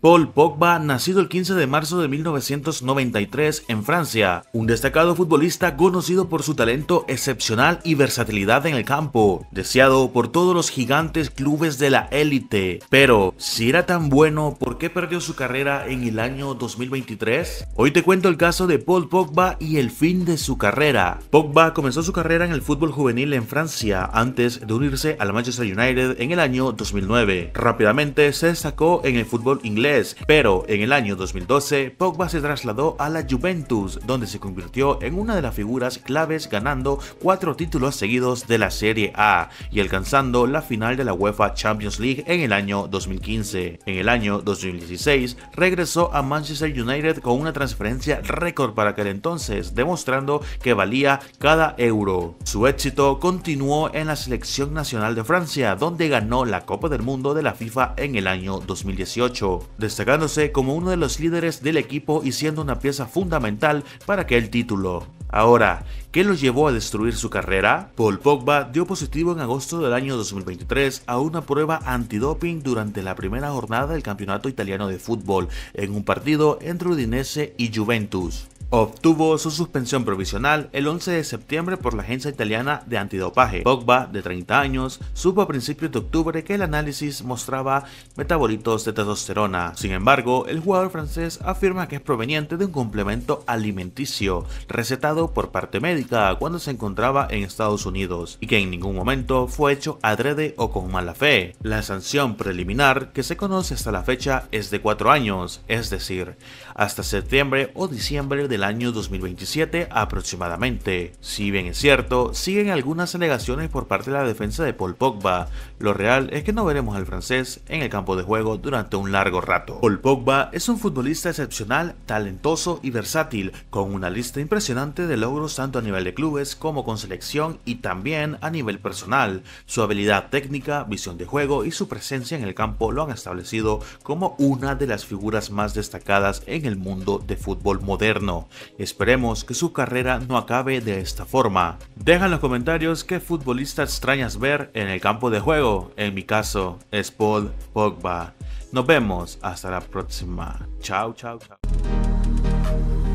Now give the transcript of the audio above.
Paul Pogba, nacido el 15 de marzo de 1993 en Francia, un destacado futbolista conocido por su talento excepcional y versatilidad en el campo, deseado por todos los gigantes clubes de la élite. Pero, si era tan bueno, ¿por qué perdió su carrera en el año 2023? Hoy te cuento el caso de Paul Pogba y el fin de su carrera. Pogba comenzó su carrera en el fútbol juvenil en Francia antes de unirse al Manchester United en el año 2009. Rápidamente se destacó en el fútbol inglés pero en el año 2012 Pogba se trasladó a la Juventus, donde se convirtió en una de las figuras claves ganando cuatro títulos seguidos de la Serie A y alcanzando la final de la UEFA Champions League en el año 2015. En el año 2016 regresó a Manchester United con una transferencia récord para aquel entonces, demostrando que valía cada euro. Su éxito continuó en la selección nacional de Francia, donde ganó la Copa del Mundo de la FIFA en el año 2018 destacándose como uno de los líderes del equipo y siendo una pieza fundamental para aquel título. Ahora, ¿qué los llevó a destruir su carrera? Paul Pogba dio positivo en agosto del año 2023 a una prueba antidoping durante la primera jornada del campeonato italiano de fútbol en un partido entre Udinese y Juventus. Obtuvo su suspensión provisional el 11 de septiembre por la agencia italiana de antidopaje. Pogba, de 30 años, supo a principios de octubre que el análisis mostraba metabolitos de testosterona. Sin embargo, el jugador francés afirma que es proveniente de un complemento alimenticio recetado por parte médica cuando se encontraba en Estados Unidos y que en ningún momento fue hecho adrede o con mala fe. La sanción preliminar que se conoce hasta la fecha es de 4 años, es decir, hasta septiembre o diciembre de año 2027 aproximadamente. Si bien es cierto, siguen algunas alegaciones por parte de la defensa de Paul Pogba, lo real es que no veremos al francés en el campo de juego durante un largo rato. Paul Pogba es un futbolista excepcional, talentoso y versátil, con una lista impresionante de logros tanto a nivel de clubes como con selección y también a nivel personal. Su habilidad técnica, visión de juego y su presencia en el campo lo han establecido como una de las figuras más destacadas en el mundo de fútbol moderno. Esperemos que su carrera no acabe de esta forma. Deja en los comentarios qué futbolista extrañas ver en el campo de juego. En mi caso, es Paul Pogba. Nos vemos hasta la próxima. Chao, chao, chao.